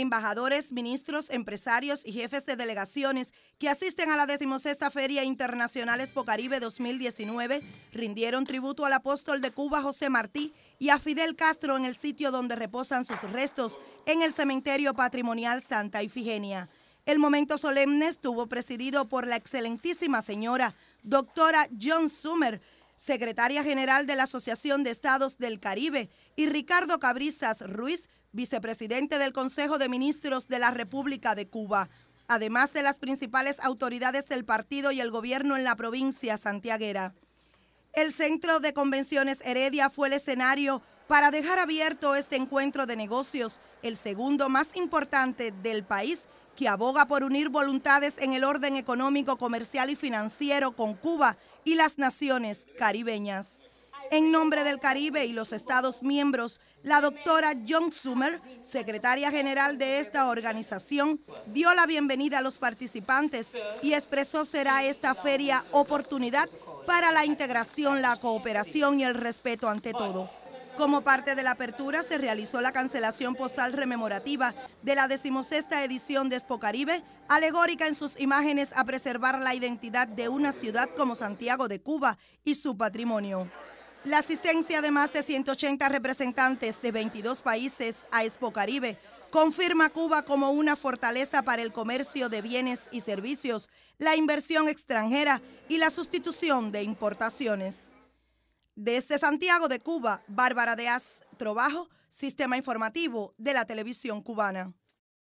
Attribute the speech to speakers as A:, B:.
A: embajadores, ministros, empresarios y jefes de delegaciones que asisten a la 16 Feria Internacional Expo Caribe 2019 rindieron tributo al apóstol de Cuba José Martí y a Fidel Castro en el sitio donde reposan sus restos en el Cementerio Patrimonial Santa Ifigenia. El momento solemne estuvo presidido por la excelentísima señora, doctora John Summer, secretaria general de la Asociación de Estados del Caribe, y Ricardo Cabrizas Ruiz, vicepresidente del Consejo de Ministros de la República de Cuba, además de las principales autoridades del partido y el gobierno en la provincia santiaguera. El Centro de Convenciones Heredia fue el escenario para dejar abierto este encuentro de negocios, el segundo más importante del país, que aboga por unir voluntades en el orden económico, comercial y financiero con Cuba y las naciones caribeñas. En nombre del Caribe y los Estados miembros, la doctora John summer secretaria general de esta organización, dio la bienvenida a los participantes y expresó será esta feria oportunidad para la integración, la cooperación y el respeto ante todo. Como parte de la apertura se realizó la cancelación postal rememorativa de la decimosexta edición de Expo Caribe, alegórica en sus imágenes a preservar la identidad de una ciudad como Santiago de Cuba y su patrimonio. La asistencia de más de 180 representantes de 22 países a Expo Caribe confirma Cuba como una fortaleza para el comercio de bienes y servicios, la inversión extranjera y la sustitución de importaciones. Desde Santiago de Cuba, Bárbara de As, Trabajo, Sistema Informativo de la Televisión Cubana.